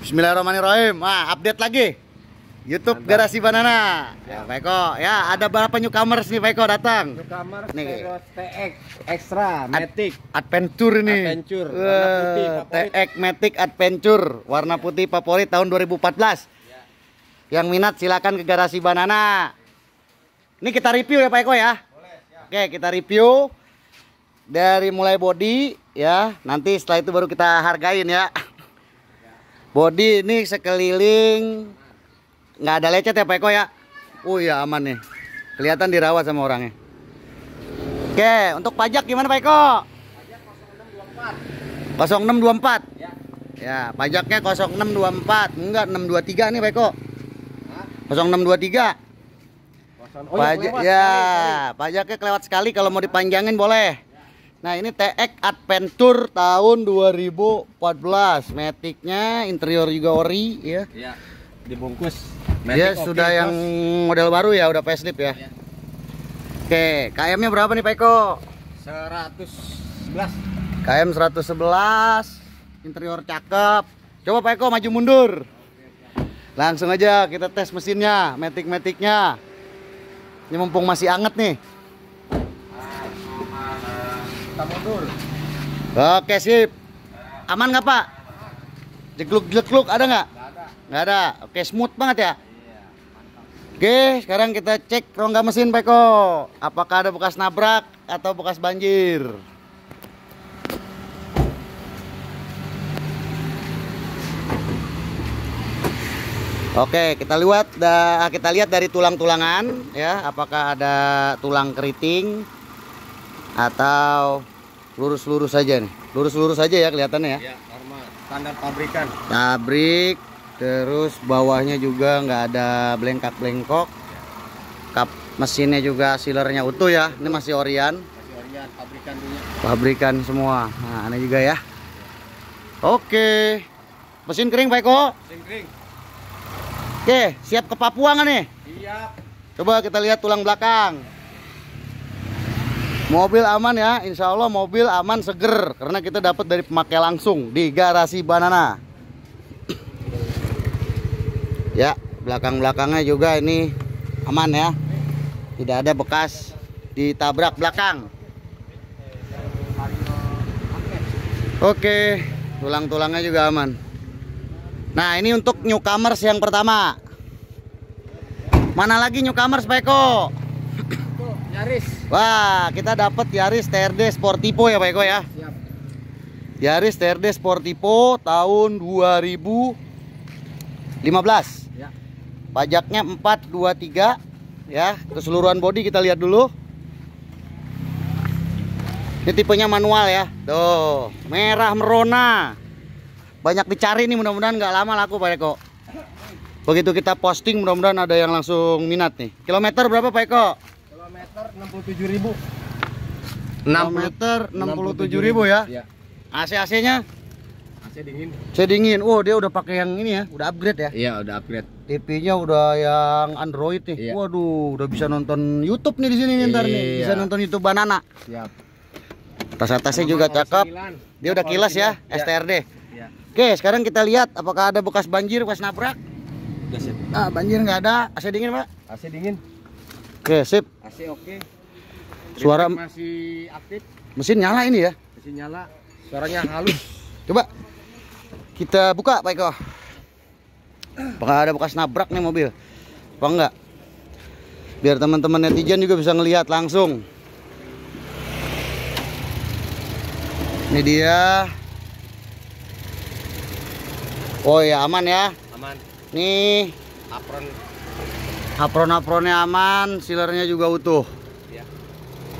Bismillahirrahmanirrahim. Wah, update lagi. YouTube Mantap. Garasi Banana. Ya, Pak ya, Eko. Ya, ada berapa newcomers nih Pak Eko datang? Newcomers nih. TX Extra Matic Ad Adventure nih. Adventure. Uh, warna eh, putih TX Matic Adventure warna ya. putih favorit tahun 2014. Ya. Yang minat silakan ke Garasi Banana. Ini kita review ya Pak Eko ya. Boleh, ya. Oke, kita review dari mulai body ya. Nanti setelah itu baru kita hargain ya. Bodi ini sekeliling nggak ada lecet ya Pak Eko ya? Oh iya aman nih. Kelihatan dirawat sama orangnya. Oke, untuk pajak gimana Pak Eko? Pajak 0624. 0624. Ya. Ya, pajaknya 0624. Enggak 623 nih Pak Eko. Hah? 0623. Oh, iya, pajak ya, lewat ya pajaknya kelewat sekali kalau mau dipanjangin boleh. Nah ini TX Adventure tahun 2014 Maticnya interior juga ori ya, Iya Dibungkus ya, Matic Dia okay, sudah yang model baru ya udah facelift ya, ya. Oke KM nya berapa nih Pak Eko? 111 KM 111 Interior cakep Coba Pak Eko maju mundur Langsung aja kita tes mesinnya Matic-maticnya Ini mumpung masih anget nih tak mundur oke sip aman nggak pak jegluk-jegluk ada nggak nggak ada. ada oke smooth banget ya iya. Oke, sekarang kita cek rongga mesin Pak Peko. Apakah ada bekas nabrak atau bekas banjir? Oke, kita lihat kita lihat dari tulang-tulangan ya, apakah ada tulang keriting atau lurus-lurus saja -lurus nih lurus-lurus saja -lurus ya kelihatannya ya, ya normal standar pabrikan pabrik terus bawahnya juga nggak ada belengkak-belengkok kap mesinnya juga silernya utuh ya ini masih orian masih orian pabrikan pabrikan semua nah ini juga ya oke mesin kering Pak Eko mesin kering oke siap ke Papua nggak nih siap coba kita lihat tulang belakang Mobil aman ya, insya Allah mobil aman seger karena kita dapat dari pemakai langsung di garasi banana. Ya, belakang-belakangnya juga ini aman ya, tidak ada bekas ditabrak belakang. Oke, tulang-tulangnya juga aman. Nah, ini untuk newcomers yang pertama. Mana lagi newcomers, Peko? Yaris. Wah, kita dapat Yaris TRD Sportipo ya Pak Eko ya? Siap. Yaris TRD Sportipo tahun 2015. Ya. Pajaknya 423 ya. Keseluruhan bodi kita lihat dulu. Ini tipenya manual ya. Tuh, merah merona. Banyak dicari nih mudah-mudahan nggak lama laku Pak Eko. Begitu kita posting mudah-mudahan ada yang langsung minat nih. Kilometer berapa Pak Eko? 67 ribu 6 meter 67 ribu ya, ya. AC-AC-nya? AC dingin AC dingin, wow oh, dia udah pakai yang ini ya, udah upgrade ya? iya udah upgrade TV-nya udah yang Android nih Ya. waduh udah bisa nonton Youtube nih di sini nih ntar nih iya. bisa nonton Youtube Banana siap tas-tasnya juga cakep dia udah kilas ya, ya. STRD ya. oke sekarang kita lihat apakah ada bekas banjir bekas nabrak ah, banjir nggak ada AC dingin pak AC dingin Oke, sip. AC oke. Okay. Suara masih aktif. Mesin nyala ini ya? Mesin nyala. Suaranya halus. Coba kita buka Pak Eko. Apakah ada bekas nabrak nih mobil? Apa enggak? Biar teman-teman netizen juga bisa ngelihat langsung. Ini dia. Oh ya aman ya. Aman. Nih. Apron apron-apronnya aman silernya juga utuh ya.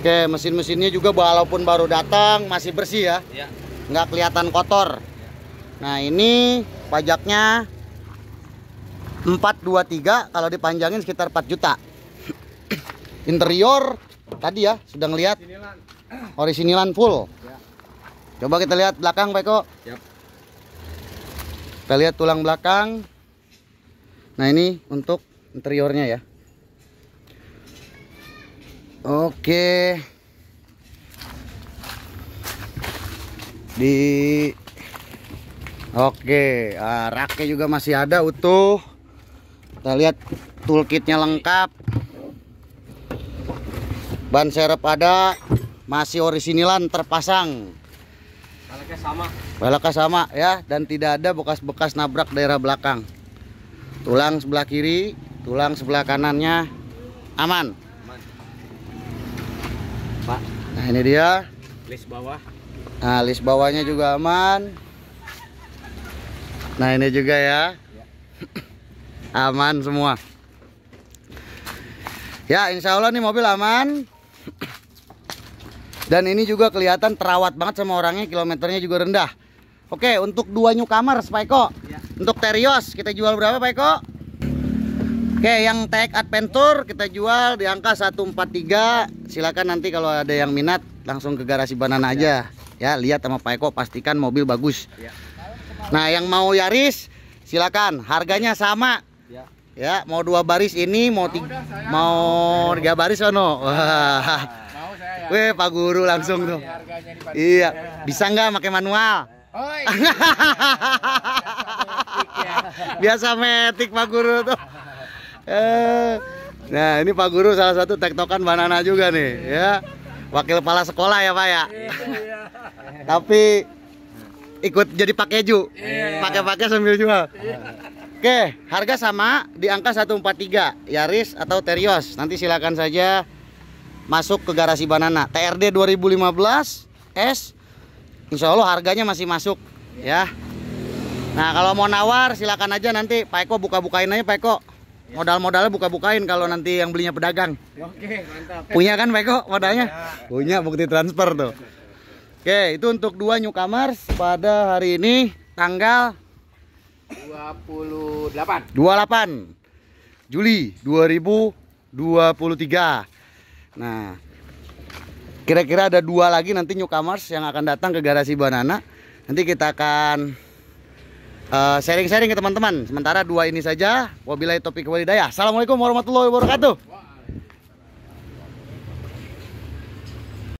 oke mesin-mesinnya juga walaupun baru datang masih bersih ya, ya. nggak kelihatan kotor ya. nah ini pajaknya 423 kalau dipanjangin sekitar 4 juta interior tadi ya sudah ngelihat orisinilan full ya. coba kita lihat belakang Pak Eko Ya. kita lihat tulang belakang nah ini untuk interiornya ya oke di oke ah, raknya juga masih ada utuh kita lihat toolkitnya lengkap ban serep ada masih orisinilan terpasang balaknya sama baloknya sama ya dan tidak ada bekas-bekas nabrak daerah belakang tulang sebelah kiri tulang sebelah kanannya aman. aman. Pak. Nah ini dia. List bawah. Nah list bawahnya juga aman. Nah ini juga ya. ya. aman semua. Ya insya Allah nih mobil aman. Dan ini juga kelihatan terawat banget sama orangnya, kilometernya juga rendah. Oke, untuk dua new kamar, Pak Eko. Ya. Untuk Terios kita jual berapa, Pak Eko? Oke, yang tag adventure kita jual di angka 143. Silakan nanti kalau ada yang minat langsung ke garasi banana ya. aja. Ya, lihat sama Pak Eko pastikan mobil bagus. Ya. Nah, yang mau Yaris silakan. Harganya sama. Ya, ya mau dua baris ini, mau tiga, mau tiga baris ono. Wah. Weh, Pak Guru langsung tuh. Iya, bisa nggak pakai manual? Biasa metik Pak Guru tuh. Eh, nah ini Pak Guru salah satu tektokan banana juga nih ya wakil kepala sekolah ya Pak ya iya. tapi ikut jadi pak keju iya. pakai-pakai sambil jual iya. Oke, harga sama di angka 143 Yaris atau Terios. Nanti silakan saja masuk ke garasi banana TRD 2015 S Insya Allah harganya masih masuk ya Nah kalau mau nawar silakan aja nanti Pak Eko buka-bukain aja Pak Eko Modal-modalnya buka-bukain kalau nanti yang belinya pedagang. Oke, mantap. Punya kan Beko modalnya? Ya. Punya bukti transfer tuh. Oke, itu untuk dua Newcomers pada hari ini tanggal 28. 28 Juli 2023. Nah, kira-kira ada dua lagi nanti Newcomers yang akan datang ke garasi Banana. Nanti kita akan Eh, sharing-sharing uh, ke teman-teman. Sementara dua ini saja. Wabillahi topik walidaya. Assalamualaikum warahmatullahi wabarakatuh.